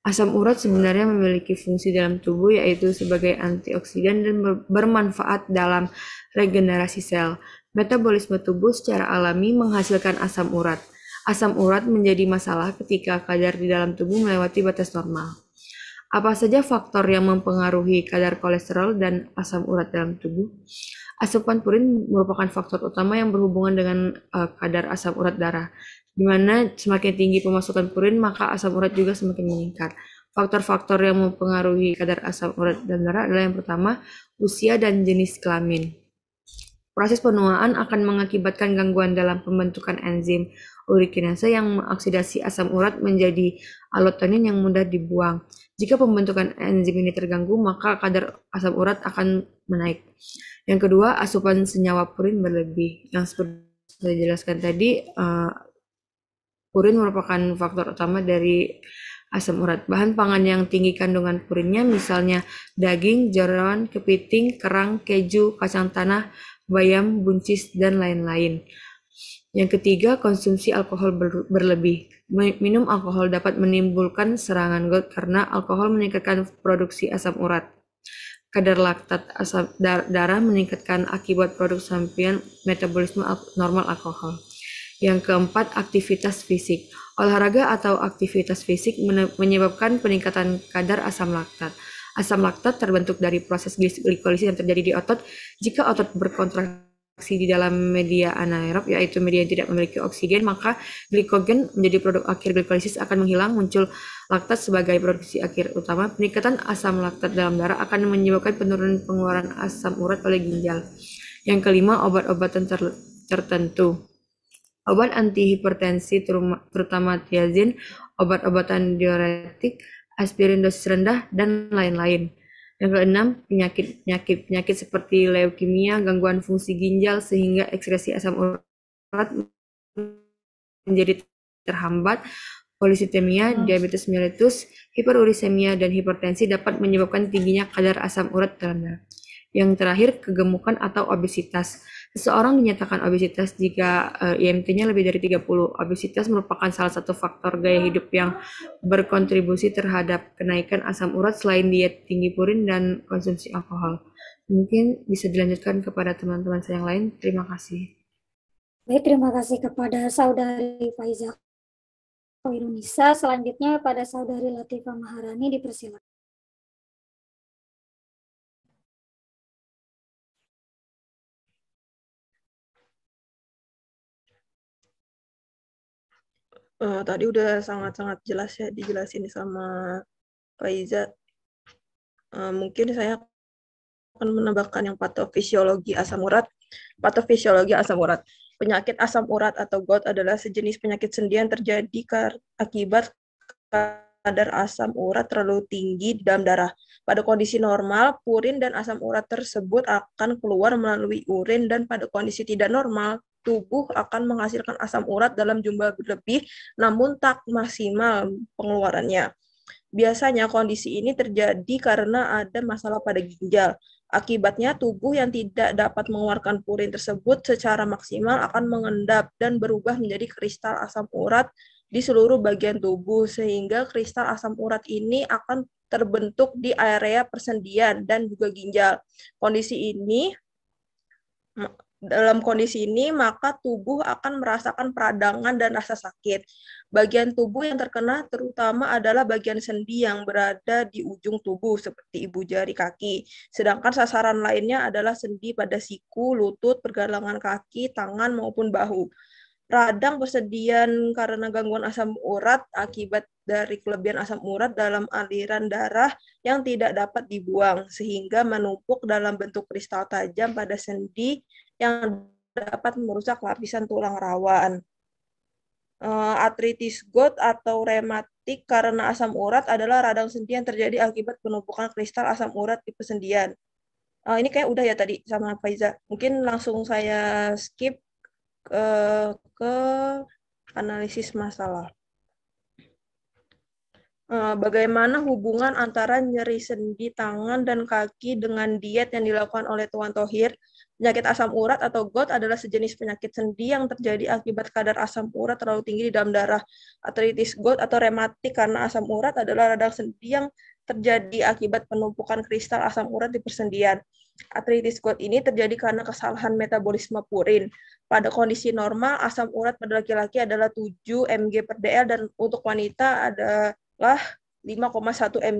Asam urat sebenarnya memiliki fungsi dalam tubuh yaitu sebagai antioksidan dan bermanfaat dalam regenerasi sel. Metabolisme tubuh secara alami menghasilkan asam urat. Asam urat menjadi masalah ketika kadar di dalam tubuh melewati batas normal. Apa saja faktor yang mempengaruhi kadar kolesterol dan asam urat dalam tubuh? Asupan purin merupakan faktor utama yang berhubungan dengan uh, kadar asam urat darah. Dimana semakin tinggi pemasukan purin, maka asam urat juga semakin meningkat. Faktor-faktor yang mempengaruhi kadar asam urat dan darah adalah yang pertama, usia dan jenis kelamin. Proses penuaan akan mengakibatkan gangguan dalam pembentukan enzim urikinase yang mengoksidasi asam urat menjadi alotonin yang mudah dibuang. Jika pembentukan enzim ini terganggu, maka kadar asam urat akan menaik. Yang kedua, asupan senyawa purin berlebih. Yang seperti saya jelaskan tadi, eh, Purin merupakan faktor utama dari asam urat. Bahan pangan yang tinggi kandungan purinnya misalnya daging, jeroan, kepiting, kerang, keju, kacang tanah, bayam, buncis, dan lain-lain. Yang ketiga, konsumsi alkohol berlebih. Minum alkohol dapat menimbulkan serangan gout karena alkohol meningkatkan produksi asam urat. Kadar laktat asam darah meningkatkan akibat produk sampingan metabolisme normal alkohol. Yang keempat, aktivitas fisik. Olahraga atau aktivitas fisik menyebabkan peningkatan kadar asam laktat. Asam laktat terbentuk dari proses glikolisis yang terjadi di otot. Jika otot berkontraksi di dalam media anaerob, yaitu media yang tidak memiliki oksigen, maka glikogen menjadi produk akhir glikolisis akan menghilang, muncul laktat sebagai produksi akhir utama. Peningkatan asam laktat dalam darah akan menyebabkan penurunan pengeluaran asam urat oleh ginjal. Yang kelima, obat-obatan ter tertentu. Obat antihipertensi terutama tiazin, obat-obatan diuretik, aspirin dosis rendah, dan lain-lain. Yang keenam, penyakit-penyakit seperti leukemia, gangguan fungsi ginjal sehingga ekskresi asam urat menjadi terhambat, polisitemia, diabetes mellitus, hiperurisemia, dan hipertensi dapat menyebabkan tingginya kadar asam urat terendah. Yang terakhir, kegemukan atau obesitas. Seseorang dinyatakan obesitas jika uh, eh, IMT-nya lebih dari 30. Obesitas merupakan salah satu faktor gaya hidup yang berkontribusi terhadap kenaikan asam urat selain diet tinggi purin dan konsumsi alkohol. Mungkin bisa dilanjutkan kepada teman-teman saya yang lain. Terima kasih. Baik, terima kasih kepada saudari Faiza Wirunisa. Selanjutnya pada saudari Latifah Maharani dipersilakan. uh, tadi udah sangat-sangat jelas ya dijelasin sama Iza. Uh, eh, mungkin saya akan menambahkan yang patofisiologi asam urat. Patofisiologi asam urat. Penyakit asam urat atau GOT adalah sejenis penyakit sendi yang terjadi akibat kadar asam urat terlalu tinggi di dalam darah. Pada kondisi normal, purin dan asam urat tersebut akan keluar melalui urin dan pada kondisi tidak normal, tubuh akan menghasilkan asam urat dalam jumlah berlebih, namun tak maksimal pengeluarannya. Biasanya kondisi ini terjadi karena ada masalah pada ginjal. Akibatnya tubuh yang tidak dapat mengeluarkan purin tersebut secara maksimal akan mengendap dan berubah menjadi kristal asam urat di seluruh bagian tubuh sehingga kristal asam urat ini akan terbentuk di area persendian dan juga ginjal. Kondisi ini dalam kondisi ini, maka tubuh akan merasakan peradangan dan rasa sakit. Bagian tubuh yang terkena terutama adalah bagian sendi yang berada di ujung tubuh, seperti ibu jari kaki. Sedangkan sasaran lainnya adalah sendi pada siku, lutut, pergelangan kaki, tangan, maupun bahu. Radang persediaan karena gangguan asam urat akibat dari kelebihan asam urat dalam aliran darah yang tidak dapat dibuang, sehingga menumpuk dalam bentuk kristal tajam pada sendi yang dapat merusak lapisan tulang rawan. Eh, artritis gout atau rematik karena asam urat adalah radang sendi yang terjadi akibat penumpukan kristal asam urat di persendian. Eh, ini kayak udah ya tadi sama Faiza. Mungkin langsung saya skip ke, eh, ke analisis masalah. Eh, bagaimana hubungan antara nyeri sendi tangan dan kaki dengan diet yang dilakukan oleh Tuan Tohir. Penyakit asam urat atau GOT adalah sejenis penyakit sendi yang terjadi akibat kadar asam urat terlalu tinggi di dalam darah. Atritis GOT atau rematik karena asam urat adalah radang sendi yang terjadi akibat penumpukan kristal asam urat di persendian. Atritis GOT ini terjadi karena kesalahan metabolisme purin. Pada kondisi normal, asam urat pada laki-laki adalah 7 mg per dl dan untuk wanita ada lah 5,1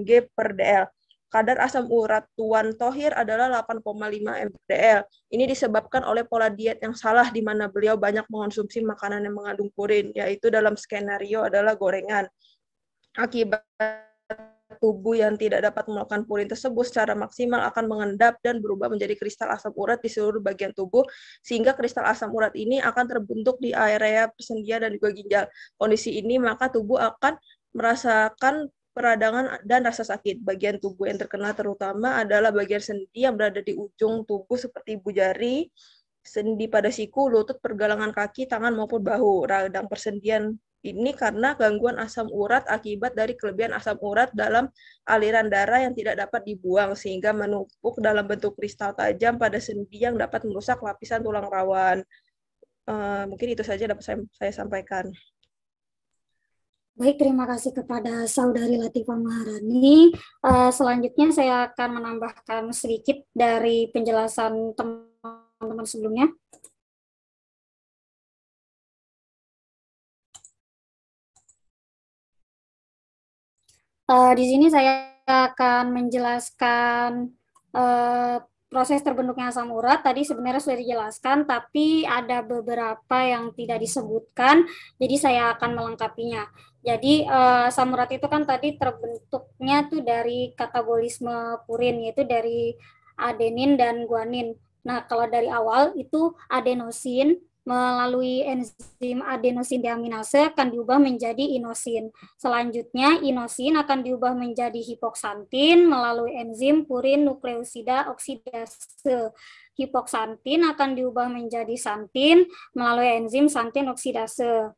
mg per dl. Kadar asam urat Tuan Tohir adalah 8,5 mg per dl. Ini disebabkan oleh pola diet yang salah di mana beliau banyak mengonsumsi makanan yang mengandung purin, yaitu dalam skenario adalah gorengan. Akibat tubuh yang tidak dapat melakukan purin tersebut secara maksimal akan mengendap dan berubah menjadi kristal asam urat di seluruh bagian tubuh, sehingga kristal asam urat ini akan terbentuk di area persendian dan juga ginjal. Kondisi ini maka tubuh akan merasakan peradangan dan rasa sakit. Bagian tubuh yang terkena terutama adalah bagian sendi yang berada di ujung tubuh seperti ibu jari, sendi pada siku, lutut, pergelangan kaki, tangan maupun bahu. Radang persendian ini karena gangguan asam urat akibat dari kelebihan asam urat dalam aliran darah yang tidak dapat dibuang sehingga menumpuk dalam bentuk kristal tajam pada sendi yang dapat merusak lapisan tulang rawan. Uh, mungkin itu saja dapat saya, saya sampaikan. Baik, terima kasih kepada saudari Latifah Maharani. Uh, selanjutnya saya akan menambahkan sedikit dari penjelasan teman-teman sebelumnya. Uh, di sini saya akan menjelaskan uh, proses terbentuknya asam urat tadi sebenarnya sudah dijelaskan tapi ada beberapa yang tidak disebutkan jadi saya akan melengkapinya. Jadi uh, samurat itu kan tadi terbentuknya tuh dari katabolisme purin yaitu dari adenin dan guanin. Nah, kalau dari awal itu adenosin melalui enzim adenosin deaminase akan diubah menjadi inosin. Selanjutnya, inosin akan diubah menjadi hipoksantin melalui enzim purin nukleosida oksidase. Hipoksantin akan diubah menjadi santin melalui enzim santin oksidase.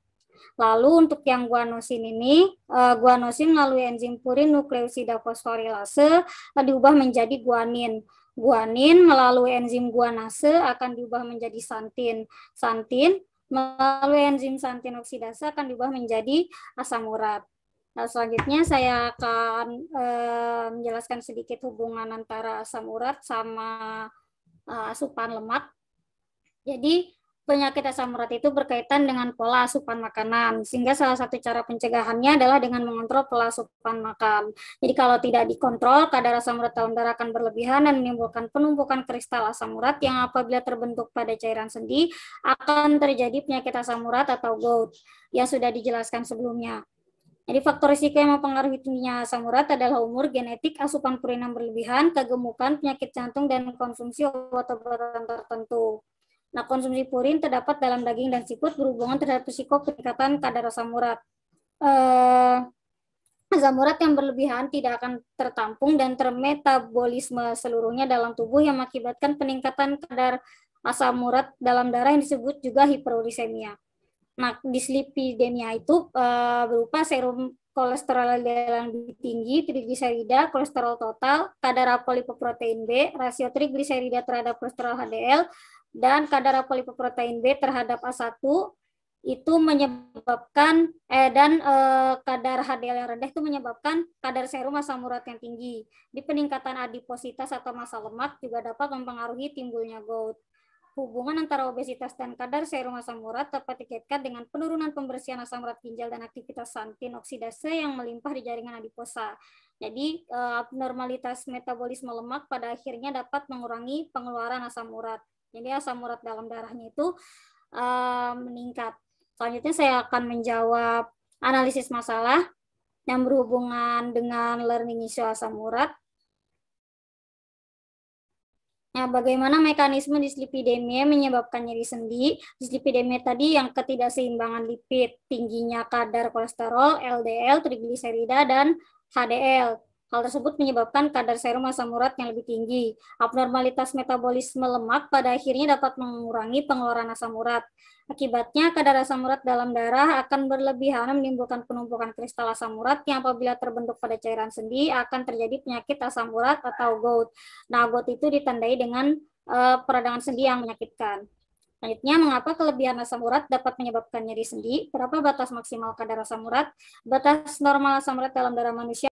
Lalu untuk yang guanosin ini, uh, guanosin melalui enzim purin nukleosida fosforilase uh, diubah menjadi guanin. Guanin melalui enzim guanase akan diubah menjadi santin. Santin melalui enzim santin oksidase akan diubah menjadi asam urat. Nah, selanjutnya saya akan eh, menjelaskan sedikit hubungan antara asam urat sama asupan lemak. Jadi Penyakit asam urat itu berkaitan dengan pola asupan makanan, sehingga salah satu cara pencegahannya adalah dengan mengontrol pola asupan makan. Jadi kalau tidak dikontrol, kadar asam urat dalam darah akan berlebihan dan menimbulkan penumpukan kristal asam urat yang apabila terbentuk pada cairan sendi akan terjadi penyakit asam urat atau gout yang sudah dijelaskan sebelumnya. Jadi faktor risiko yang mempengaruhi tingginya asam urat adalah umur, genetik, asupan purinam berlebihan, kegemukan, penyakit jantung, dan konsumsi obat-obatan tertentu. Nah, konsumsi purin terdapat dalam daging dan siput berhubungan terhadap risiko peningkatan kadar asam urat. Eh, asam urat yang berlebihan tidak akan tertampung dan termetabolisme seluruhnya dalam tubuh yang mengakibatkan peningkatan kadar asam urat dalam darah yang disebut juga hiperurisemia. Nah, dislipidemia itu eh, berupa serum kolesterol dalam tinggi, trigliserida, kolesterol total, kadar apolipoprotein B, rasio trigliserida terhadap kolesterol HDL, dan kadar apolipoprotein B terhadap A1 itu menyebabkan eh, dan eh, kadar HDL yang rendah itu menyebabkan kadar serum asam urat yang tinggi. Di peningkatan adipositas atau massa lemak juga dapat mempengaruhi timbulnya gout. Hubungan antara obesitas dan kadar serum asam urat dapat dikaitkan dengan penurunan pembersihan asam urat ginjal dan aktivitas santin oksidase yang melimpah di jaringan adiposa. Jadi eh, abnormalitas metabolisme lemak pada akhirnya dapat mengurangi pengeluaran asam urat jadi asam urat dalam darahnya itu uh, meningkat. Selanjutnya saya akan menjawab analisis masalah yang berhubungan dengan learning issue asam urat. Nah, bagaimana mekanisme dislipidemia menyebabkan nyeri sendi? Dislipidemia tadi yang ketidakseimbangan lipid, tingginya kadar kolesterol, LDL, trigliserida, dan HDL. Hal tersebut menyebabkan kadar serum asam urat yang lebih tinggi. Abnormalitas metabolisme lemak pada akhirnya dapat mengurangi pengeluaran asam urat. Akibatnya, kadar asam urat dalam darah akan berlebihan menimbulkan penumpukan kristal asam urat yang apabila terbentuk pada cairan sendi akan terjadi penyakit asam urat atau GOut. Nah, GOut itu ditandai dengan uh, peradangan sendi yang menyakitkan. Selanjutnya, mengapa kelebihan asam urat dapat menyebabkan nyeri sendi? Berapa batas maksimal kadar asam urat? Batas normal asam urat dalam darah manusia